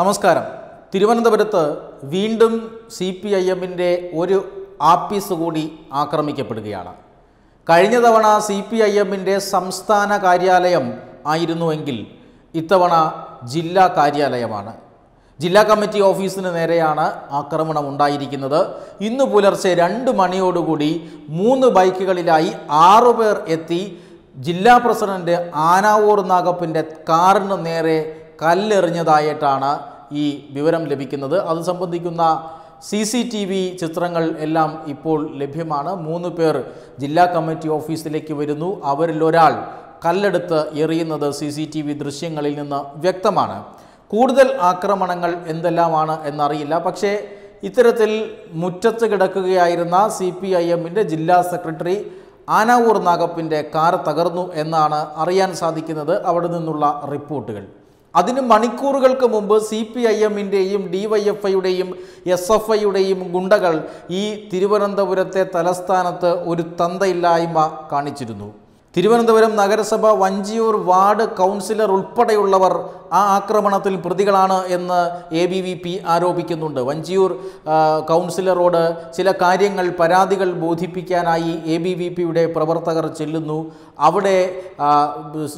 നമസ്കാരം തിരുവനന്തപുരത്ത് വീണ്ടും സി പി ഐ എമ്മിൻ്റെ ഒരു ആപ്പീസ് കൂടി ആക്രമിക്കപ്പെടുകയാണ് കഴിഞ്ഞ തവണ സി പി ഐ എമ്മിൻ്റെ സംസ്ഥാന കാര്യാലയം ആയിരുന്നുവെങ്കിൽ ഇത്തവണ ജില്ലാ കാര്യാലയമാണ് ജില്ലാ കമ്മിറ്റി ഓഫീസിന് നേരെയാണ് ആക്രമണം ഉണ്ടായിരിക്കുന്നത് ഇന്ന് പുലർച്ചെ രണ്ട് മണിയോടുകൂടി മൂന്ന് ബൈക്കുകളിലായി ആറുപേർ എത്തി ജില്ലാ പ്രസിഡന്റ് ആനാവൂർ നാഗപ്പിൻ്റെ കാറിന് നേരെ കല്ലെറിഞ്ഞതായിട്ടാണ് ഈ വിവരം ലഭിക്കുന്നത് അത് സംബന്ധിക്കുന്ന സി സി ടി വി ചിത്രങ്ങൾ എല്ലാം ഇപ്പോൾ ലഭ്യമാണ് മൂന്ന് പേർ ജില്ലാ കമ്മിറ്റി ഓഫീസിലേക്ക് വരുന്നു അവരിൽ ഒരാൾ കല്ലെടുത്ത് എറിയുന്നത് സി സി ടി വി ദൃശ്യങ്ങളിൽ നിന്ന് വ്യക്തമാണ് കൂടുതൽ ആക്രമണങ്ങൾ എന്തെല്ലാമാണ് എന്നറിയില്ല പക്ഷേ ഇത്തരത്തിൽ മുറ്റത്ത് കിടക്കുകയായിരുന്ന സി പി ഐ എമ്മിൻ്റെ ജില്ലാ സെക്രട്ടറി ആനാവൂർ നാഗപ്പിൻ്റെ കാർ തകർന്നു എന്നാണ് അറിയാൻ സാധിക്കുന്നത് അവിടെ നിന്നുള്ള റിപ്പോർട്ടുകൾ അതിന് മണിക്കൂറുകൾക്ക് മുമ്പ് സി പി ഐ എമ്മിൻ്റെയും ഡി വൈ എഫ് ഐയുടെയും എസ് എഫ് ഐയുടെയും ഗുണ്ടകൾ ഈ തിരുവനന്തപുരത്തെ തലസ്ഥാനത്ത് ഒരു തന്തയില്ലായ്മ കാണിച്ചിരുന്നു തിരുവനന്തപുരം നഗരസഭ വഞ്ചിയൂർ വാർഡ് കൗൺസിലർ ഉൾപ്പെടെയുള്ളവർ ആ ആക്രമണത്തിൽ പ്രതികളാണ് എന്ന് എ ബി വി പി ആരോപിക്കുന്നുണ്ട് വഞ്ചിയൂർ കൗൺസിലറോട് ചില കാര്യങ്ങൾ പരാതികൾ ബോധിപ്പിക്കാനായി എ ബി വി പിയുടെ പ്രവർത്തകർ ചെല്ലുന്നു അവിടെ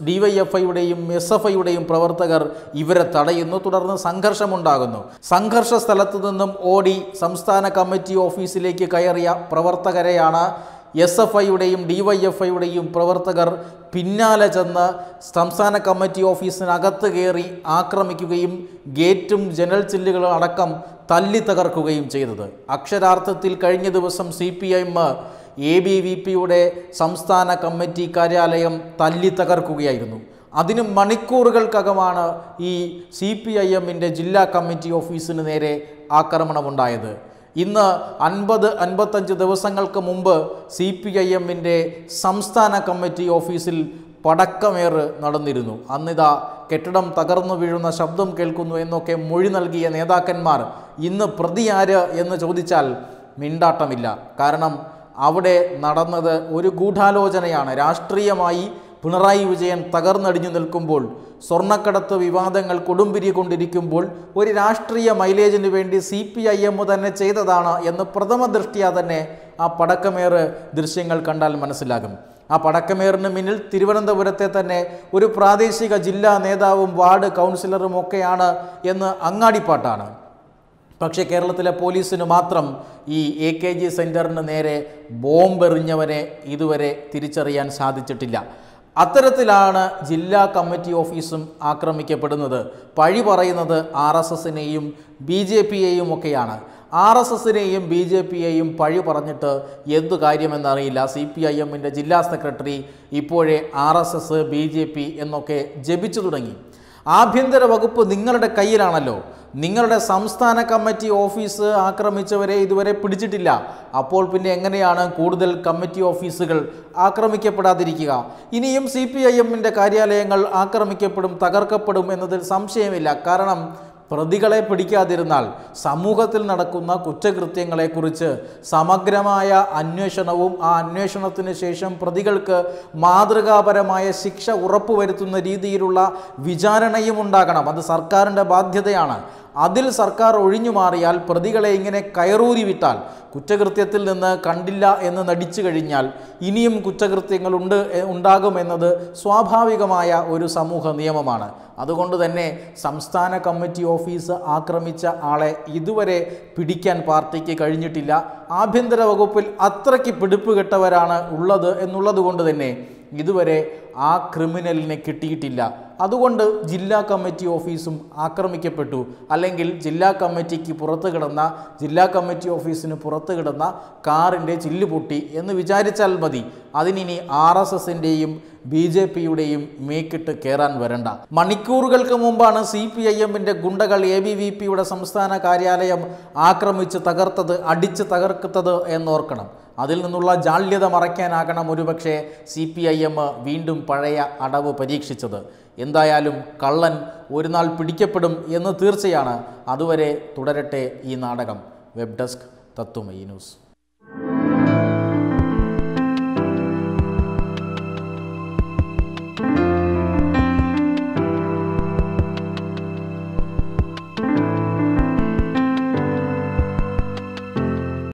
ഡിവൈഎഫ്ഐയുടെയും എസ് എഫ് ഐയുടെയും പ്രവർത്തകർ ഇവരെ തടയുന്നു തുടർന്ന് സംഘർഷമുണ്ടാകുന്നു സംഘർഷ സ്ഥലത്തു നിന്നും ഓടി സംസ്ഥാന കമ്മിറ്റി ഓഫീസിലേക്ക് കയറിയ പ്രവർത്തകരെയാണ് എസ് എഫ് ഐയുടെയും ഡി വൈ എഫ് ഐയുടെയും പ്രവർത്തകർ പിന്നാലെ ചെന്ന് സംസ്ഥാന കമ്മിറ്റി ഓഫീസിനകത്ത് കയറി ആക്രമിക്കുകയും ഗേറ്റും ജനൽ ചില്ലുകളും അടക്കം തല്ലി തകർക്കുകയും ചെയ്തത് അക്ഷരാർത്ഥത്തിൽ കഴിഞ്ഞ ദിവസം C P M A B V പിയുടെ സംസ്ഥാന കമ്മിറ്റി കാര്യാലയം തല്ലി തകർക്കുകയായിരുന്നു അതിന് മണിക്കൂറുകൾക്കകമാണ് ഈ സി പി ഐ എമ്മിൻ്റെ ജില്ലാ കമ്മിറ്റി ഓഫീസിന് നേരെ ആക്രമണമുണ്ടായത് ഇന്ന് അൻപത് അൻപത്തഞ്ച് ദിവസങ്ങൾക്ക് മുമ്പ് സി പി ഐ എമ്മിൻ്റെ സംസ്ഥാന കമ്മിറ്റി ഓഫീസിൽ പടക്കമേറ് നടന്നിരുന്നു അന്നിതാ കെട്ടിടം തകർന്നു വീഴുന്ന ശബ്ദം കേൾക്കുന്നു എന്നൊക്കെ മൊഴി നൽകിയ നേതാക്കന്മാർ ഇന്ന് പ്രതിയാര് എന്ന് ചോദിച്ചാൽ മിണ്ടാട്ടമില്ല കാരണം അവിടെ നടന്നത് ഒരു ഗൂഢാലോചനയാണ് രാഷ്ട്രീയമായി പിണറായി വിജയൻ തകർന്നടിഞ്ഞു നിൽക്കുമ്പോൾ സ്വർണ്ണക്കടത്ത് വിവാദങ്ങൾ കൊടുമ്പിരി കൊണ്ടിരിക്കുമ്പോൾ ഒരു രാഷ്ട്രീയ മൈലേജിന് വേണ്ടി സി പി ഐ എം തന്നെ ചെയ്തതാണ് എന്ന് പ്രഥമ ദൃഷ്ടിയാ തന്നെ ആ പടക്കമേറ് ദൃശ്യങ്ങൾ കണ്ടാൽ മനസ്സിലാകും ആ പടക്കമേറിന് മുന്നിൽ തിരുവനന്തപുരത്തെ തന്നെ ഒരു പ്രാദേശിക ജില്ലാ നേതാവും വാർഡ് കൗൺസിലറും ഒക്കെയാണ് എന്ന് അങ്ങാടിപ്പാട്ടാണ് പക്ഷേ കേരളത്തിലെ പോലീസിന് മാത്രം ഈ എ കെ ജി സെൻറ്ററിന് നേരെ ബോംബെറിഞ്ഞവനെ ഇതുവരെ തിരിച്ചറിയാൻ സാധിച്ചിട്ടില്ല അത്തരത്തിലാണ് ജില്ലാ കമ്മിറ്റി ഓഫീസും ആക്രമിക്കപ്പെടുന്നത് പഴി പറയുന്നത് ആർ എസ് എസിനെയും ബി ജെ പിയെയും ഒക്കെയാണ് ആർ എസ് എസിനെയും ബി ജെ പിയെയും പഴി പറഞ്ഞിട്ട് എന്തു കാര്യമെന്നറിയില്ല സി പി ഐ എമ്മിൻ്റെ ജില്ലാ സെക്രട്ടറി ഇപ്പോഴേ R S S B J P എന്നൊക്കെ ജപിച്ചു തുടങ്ങി ആഭ്യന്തര വകുപ്പ് നിങ്ങളുടെ കയ്യിലാണല്ലോ നിങ്ങളുടെ സംസ്ഥാന കമ്മിറ്റി ഓഫീസ് ആക്രമിച്ചവരെ ഇതുവരെ പിടിച്ചിട്ടില്ല അപ്പോൾ പിന്നെ എങ്ങനെയാണ് കൂടുതൽ കമ്മിറ്റി ഓഫീസുകൾ ആക്രമിക്കപ്പെടാതിരിക്കുക ഇനിയും സി പി ഐ എമ്മിൻ്റെ കാര്യാലയങ്ങൾ ആക്രമിക്കപ്പെടും തകർക്കപ്പെടും എന്നതിൽ സംശയമില്ല കാരണം പ്രതികളെ പിടിക്കാതിരുന്നാൽ സമൂഹത്തിൽ നടക്കുന്ന കുറ്റകൃത്യങ്ങളെക്കുറിച്ച് സമഗ്രമായ അന്വേഷണവും ആ അന്വേഷണത്തിന് ശേഷം പ്രതികൾക്ക് മാതൃകാപരമായ ശിക്ഷ ഉറപ്പുവരുത്തുന്ന രീതിയിലുള്ള വിചാരണയും ഉണ്ടാകണം അത് സർക്കാരിൻ്റെ ബാധ്യതയാണ് അതിൽ സർക്കാർ ഒഴിഞ്ഞു മാറിയാൽ പ്രതികളെ ഇങ്ങനെ കയറൂരി വിട്ടാൽ കുറ്റകൃത്യത്തിൽ നിന്ന് കണ്ടില്ല എന്ന് നടിച്ചു കഴിഞ്ഞാൽ ഇനിയും കുറ്റകൃത്യങ്ങൾ ഉണ്ട് ഉണ്ടാകുമെന്നത് സ്വാഭാവികമായ ഒരു സമൂഹ നിയമമാണ് അതുകൊണ്ട് തന്നെ സംസ്ഥാന കമ്മിറ്റി ഓഫീസ് ആക്രമിച്ച ആളെ ഇതുവരെ പിടിക്കാൻ പാർട്ടിക്ക് കഴിഞ്ഞിട്ടില്ല ആഭ്യന്തര വകുപ്പിൽ അത്രയ്ക്ക് കെട്ടവരാണ് ഉള്ളത് എന്നുള്ളത് കൊണ്ട് തന്നെ ഇതുവരെ ആ ക്രിമിനലിനെ കിട്ടിയിട്ടില്ല അതുകൊണ്ട് ജില്ലാ കമ്മിറ്റി ഓഫീസും ആക്രമിക്കപ്പെട്ടു അല്ലെങ്കിൽ ജില്ലാ കമ്മിറ്റിക്ക് പുറത്ത് കിടന്ന ജില്ലാ കമ്മിറ്റി ഓഫീസിന് പുറത്ത് കിടന്ന കാറിൻ്റെ ചില്ല് പൊട്ടി എന്ന് വിചാരിച്ചാൽ മതി അതിനി ആർ എസ് എസിൻ്റെയും ബി ജെ പിയുടെയും മേക്കിട്ട് കയറാൻ വരണ്ട മണിക്കൂറുകൾക്ക് മുമ്പാണ് സി പി ഐ എമ്മിൻ്റെ ഗുണ്ടകൾ എ ബി വി പിയുടെ സംസ്ഥാന കാര്യാലയം ആക്രമിച്ച് തകർത്തത് അടിച്ച് തകർക്കുന്നത് എന്നോർക്കണം അതിൽ നിന്നുള്ള ജാള്യത മറയ്ക്കാനാകണം ഒരുപക്ഷെ സി പി ഐ എം വീണ്ടും പഴയ അടവ് പരീക്ഷിച്ചത് എന്തായാലും കള്ളൻ ഒരു നാൾ പിടിക്കപ്പെടും എന്ന് തീർച്ചയാണ് അതുവരെ തുടരട്ടെ ഈ നാടകം വെബ് ഡെസ്ക് തത്വമയി ന്യൂസ്